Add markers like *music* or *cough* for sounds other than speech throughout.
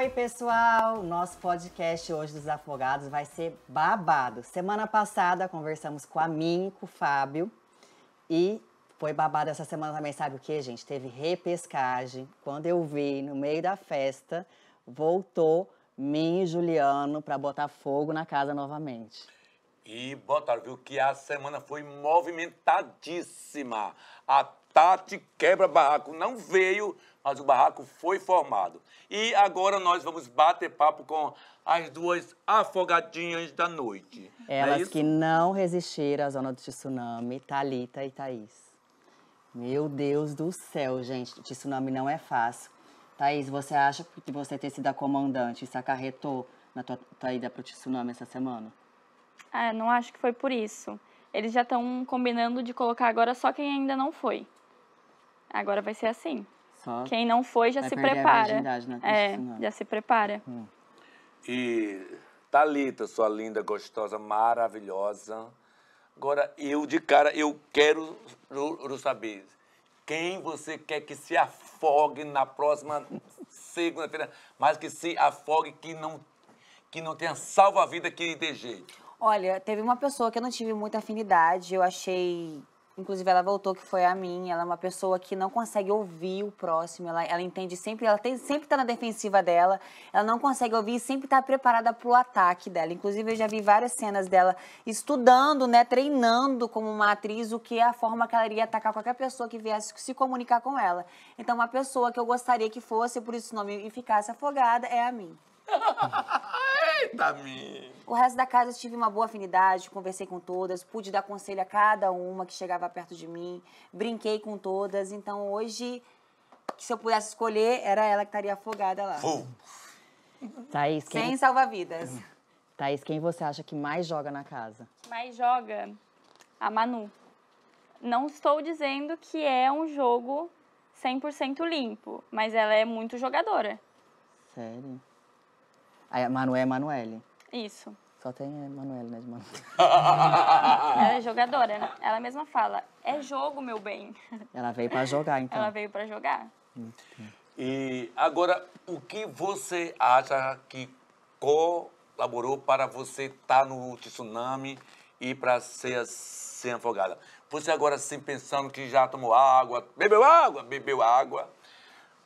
Oi, pessoal! Nosso podcast hoje dos Afogados vai ser babado. Semana passada conversamos com a mim, com o Fábio, e foi babado essa semana também. Sabe o que, gente? Teve repescagem. Quando eu vi, no meio da festa, voltou mim e Juliano para botar fogo na casa novamente. E botaram, viu, que a semana foi movimentadíssima. A Tati quebra barraco não veio, mas o barraco foi formado. E agora nós vamos bater papo com as duas afogadinhas da noite. É Elas é que não resistiram à zona do tsunami, Talita e Thaís. Meu Deus do céu, gente, tsunami não é fácil. Thaís, você acha que você ter sido a comandante, se acarretou na tua, tua ida para o tsunami essa semana? É, não acho que foi por isso. Eles já estão combinando de colocar agora só quem ainda não foi agora vai ser assim. Só Quem não foi já se prepara. Né, é, né? já se prepara. Hum. E Talita, sua linda, gostosa, maravilhosa. Agora eu de cara eu quero saber quem você quer que se afogue na próxima segunda-feira, mas que se afogue que não que não tenha salva vida que dê jeito. Olha, teve uma pessoa que eu não tive muita afinidade, eu achei Inclusive, ela voltou, que foi a mim. Ela é uma pessoa que não consegue ouvir o próximo. Ela, ela entende sempre, ela tem, sempre está na defensiva dela. Ela não consegue ouvir e sempre está preparada para o ataque dela. Inclusive, eu já vi várias cenas dela estudando, né, treinando como uma atriz, o que é a forma que ela iria atacar qualquer pessoa que viesse se comunicar com ela. Então, uma pessoa que eu gostaria que fosse, por isso nome, e ficasse afogada, é a mim. *laughs* Eita, O resto da casa eu tive uma boa afinidade, conversei com todas, pude dar conselho a cada uma que chegava perto de mim, brinquei com todas. Então hoje, se eu pudesse escolher, era ela que estaria afogada lá. Vou. Thaís, quem... Sem salva-vidas. Thaís, quem você acha que mais joga na casa? Mais joga? A Manu. Não estou dizendo que é um jogo 100% limpo, mas ela é muito jogadora. Sério? A Manuel é Emanuele. Isso. Só tem Emanuele, né? De Manu... *laughs* ela é jogadora, né? Ela mesma fala, é jogo, meu bem. *laughs* Ela veio para jogar, então. Ela veio para jogar. E agora, o que você acha que colaborou para você estar tá no tsunami e para ser afogada? Você agora, sim, pensando que já tomou água, bebeu água, bebeu água,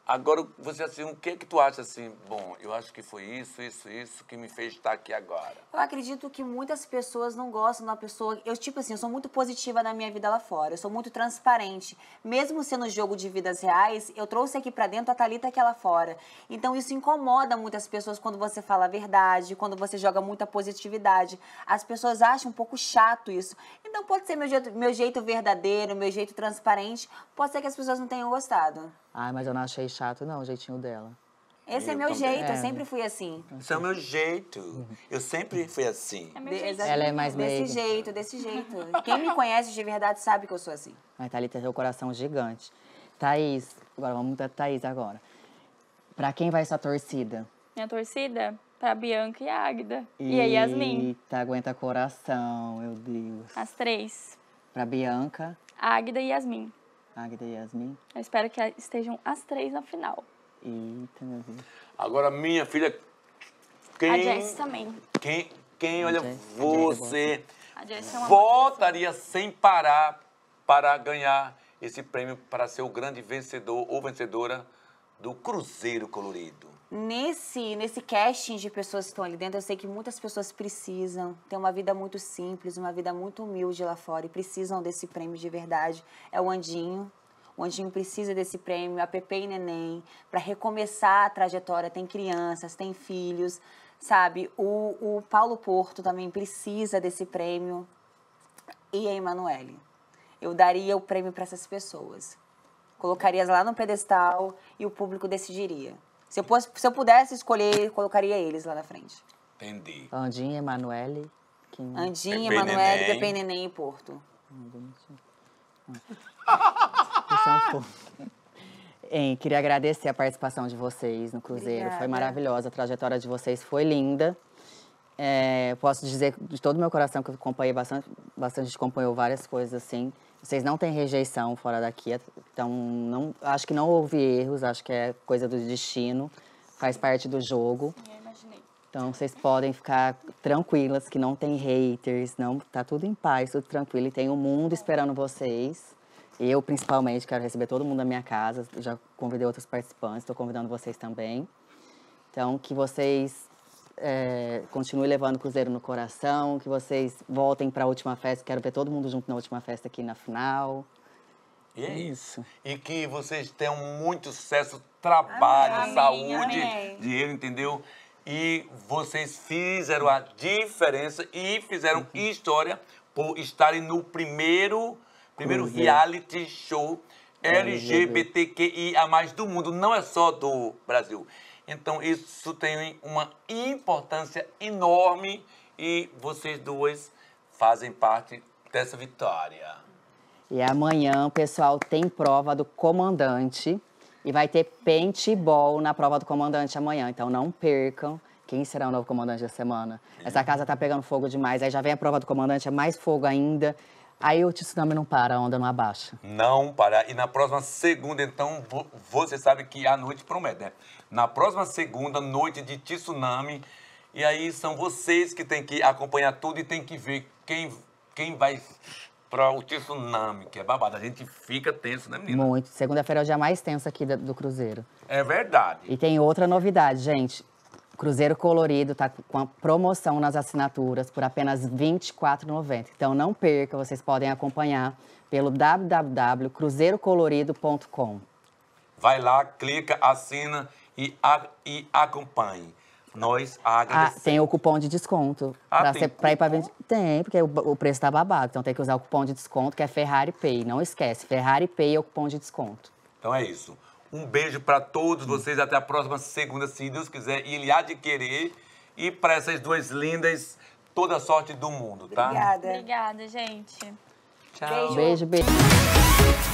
Agora você assim, o que que tu acha assim? Bom, eu acho que foi isso, isso, isso que me fez estar aqui agora. Eu acredito que muitas pessoas não gostam da pessoa. Eu tipo assim, eu sou muito positiva na minha vida lá fora. Eu sou muito transparente. Mesmo sendo jogo de vidas reais, eu trouxe aqui para dentro a Talita que é lá fora. Então isso incomoda muitas pessoas quando você fala a verdade, quando você joga muita positividade. As pessoas acham um pouco chato isso. Então pode ser meu jeito, meu jeito verdadeiro, meu jeito transparente. Pode ser que as pessoas não tenham gostado. Ai, mas eu não achei chato, não, o jeitinho dela. Esse é eu é meu também. jeito, eu é. sempre fui assim. Então, Esse é o meu jeito. Eu sempre fui assim. É meu jeito. Ela é mais Desse jeito, desse jeito. Quem me conhece de verdade sabe que eu sou assim. Mas Thalita tem coração é gigante. Thaís, agora vamos da Thaís agora. Pra quem vai sua torcida? Minha torcida? Pra Bianca e a Águida. E, e a Yasmin. Eita, aguenta coração, meu Deus. As três. Pra Bianca. Águida e Yasmin. Agda e Yasmin. Eu espero que estejam as três na final. Eita, meu Deus. Agora, minha filha. Quem, a Jess também. Quem, quem olha, Jess, você Jess é votaria sem parar para ganhar esse prêmio, para ser o grande vencedor ou vencedora do Cruzeiro Colorido? nesse, nesse casting de pessoas que estão ali dentro, eu sei que muitas pessoas precisam, têm uma vida muito simples, uma vida muito humilde lá fora e precisam desse prêmio de verdade. É o Andinho. O Andinho precisa desse prêmio, a Pepe e Neném, para recomeçar a trajetória. Tem crianças, tem filhos, sabe? O, o Paulo Porto também precisa desse prêmio. E a Emanuele. Eu daria o prêmio para essas pessoas. Colocarias lá no pedestal e o público decidiria. Se eu, pudesse, se eu pudesse escolher, colocaria eles lá na frente. Entendi. Andinha, Emanuele. Quem... Andinha, Emanuele, Neném. Pepe Neném e Porto. Isso é um Hein, queria agradecer a participação de vocês no Cruzeiro. Obrigada. Foi maravilhosa, a trajetória de vocês foi linda. É, posso dizer de todo o meu coração que eu acompanhei bastante, bastante acompanhou várias coisas assim. Vocês não têm rejeição fora daqui, é, então não, acho que não houve erros, acho que é coisa do destino, faz parte do jogo. Eu é, imaginei. Então vocês podem ficar tranquilas que não tem haters, não, tá tudo em paz, tudo tranquilo e tem o um mundo esperando vocês. Eu principalmente quero receber todo mundo na minha casa, já convidei outros participantes, estou convidando vocês também. Então que vocês é, continue levando o Cruzeiro no coração, que vocês voltem para a última festa. Quero ver todo mundo junto na última festa aqui na final. E é isso. E que vocês tenham muito sucesso, trabalho, amém, saúde, amém. dinheiro, entendeu? E vocês fizeram a diferença e fizeram uhum. história por estarem no primeiro, primeiro reality show LGBTQIA+, do mundo, não é só do Brasil. Então, isso tem uma importância enorme e vocês duas fazem parte dessa vitória. E amanhã, pessoal, tem prova do comandante e vai ter paintball na prova do comandante amanhã. Então, não percam quem será o novo comandante da semana. Essa uhum. casa tá pegando fogo demais. Aí já vem a prova do comandante, é mais fogo ainda. Aí o tsunami não para, a onda não abaixa. Não para. E na próxima segunda, então, você sabe que a noite promete, né? Na próxima segunda, noite de tsunami. E aí são vocês que tem que acompanhar tudo e tem que ver quem, quem vai para o tsunami, que é babado. A gente fica tenso, né, menina? Muito. Segunda-feira é o dia mais tenso aqui do Cruzeiro. É verdade. E tem outra novidade, gente. Cruzeiro Colorido está com a promoção nas assinaturas por apenas R$ 24,90. Então não perca, vocês podem acompanhar pelo www.cruzeirocolorido.com. Vai lá, clica, assina e, a, e acompanhe. Nós ah, agradecemos. Ah, tem o cupom de desconto. Ah, para ir para vender. Tem, porque o, o preço está babado. Então tem que usar o cupom de desconto, que é Ferrari Pay. Não esquece, Ferrari Pay é o cupom de desconto. Então é isso. Um beijo para todos vocês. Até a próxima segunda, se Deus quiser. E ele há de querer. E para essas duas lindas, toda a sorte do mundo, tá? Obrigada. Obrigada, gente. Tchau. beijo. beijo. beijo.